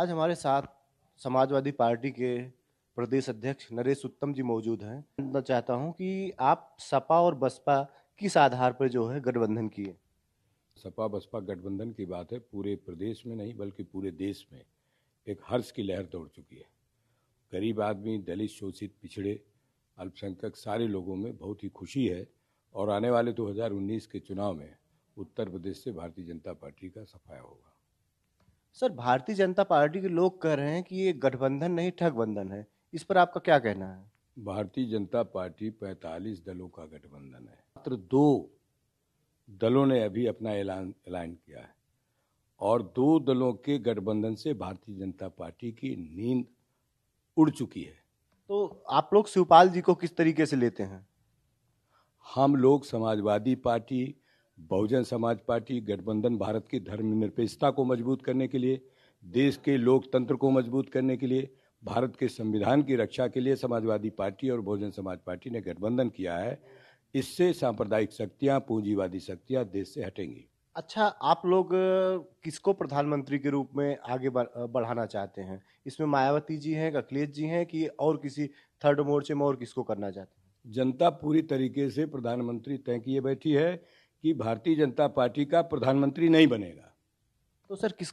आज हमारे साथ समाजवादी पार्टी के प्रदेश अध्यक्ष नरेश उत्तम जी मौजूद हैं मैं चाहता हूं कि आप सपा और बसपा किस आधार पर जो है गठबंधन किए सपा बसपा गठबंधन की बात है पूरे प्रदेश में नहीं बल्कि पूरे देश में एक हर्ष की लहर दौड़ चुकी है गरीब आदमी दलित शोषित पिछड़े अल्पसंख्यक सारे लोगों में बहुत ही खुशी है और आने वाले 2019 के चुनाव में उत्तर प्रदेश से भारतीय जनता पार्टी का सफाया होगा सर, भारतीय जनता पार्टी के लोग कह रहे हैं कि ये गठबंधन नहीं ठगबंधन है। इस पर आपका क्या कहना है? भारतीय जनता पार्टी 45 दलों का गठबंधन है। मात्र दो दलों ने अभी अपना ऐलान ऐलान किया है और दो दलों के गठबंधन से भारतीय जनता पार्टी की नींद उड़ चुकी है तो आप लोग शिवपाल जी को किस तरीके से लेते हैं हम लोग समाजवादी पार्टी बहुजन समाज पार्टी गठबंधन भारत की धर्मनिरपेक्षता को मजबूत करने के लिए देश के लोकतंत्र को मजबूत करने के लिए भारत के संविधान की रक्षा के लिए समाजवादी पार्टी और बहुजन समाज पार्टी ने गठबंधन किया है इससे सांप्रदायिक शक्तियां पूंजीवादी शक्तियां देश से हटेंगी अच्छा आप लोग किसको प्रधानमंत्री के रूप में आगे बढ़ाना चाहते हैं इसमें मायावती जी हैं अखिलेश जी हैं कि और किसी थर्ड मोर्चे में और किसको करना चाहते हैं जनता पूरी तरीके से प्रधानमंत्री तय किए बैठी है कि भारतीय जनता पार्टी का प्रधानमंत्री नहीं बनेगा तो सर किस